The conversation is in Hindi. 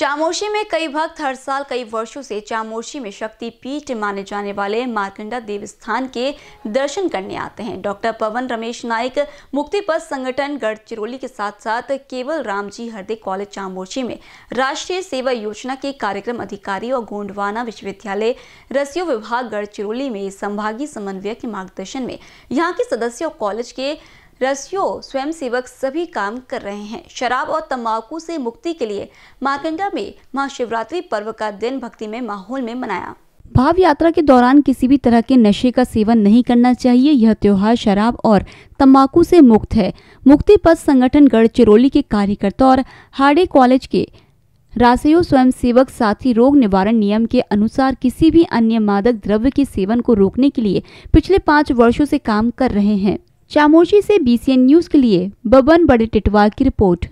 चामोशी में कई भक्त हर साल कई वर्षों से चामोशी में शक्ति पीठ माने जाने वाले मारकंडा देवस्थान के दर्शन करने आते हैं डॉक्टर पवन रमेश नाइक मुक्ति पथ संगठन गढ़चिरौली के साथ साथ केवल रामजी हरदे कॉलेज चामोशी में राष्ट्रीय सेवा योजना के कार्यक्रम अधिकारी और गोंडवाना विश्वविद्यालय रसियो विभाग गढ़चिरौली में संभागीय समन्वयक के मार्गदर्शन में यहाँ के सदस्य और कॉलेज के रसियों स्वयंसेवक सभी काम कर रहे हैं शराब और तंबाकू से मुक्ति के लिए मारकंडा में महाशिवरात्रि पर्व का दिन भक्ति में माहौल में मनाया भाव यात्रा के दौरान किसी भी तरह के नशे का सेवन नहीं करना चाहिए यह त्योहार शराब और तंबाकू से मुक्त है मुक्ति पथ संगठन गढ़चिरौली के कार्यकर्ता और हार्डे कॉलेज के रासयो स्वयंसेवक साथी रोग निवारण नियम के अनुसार किसी भी अन्य मादक द्रव्य के सेवन को रोकने के लिए पिछले पाँच वर्षों से काम कर रहे हैं चामोशी से बीसीएन न्यूज़ के लिए बबन बड़े टिटवा की रिपोर्ट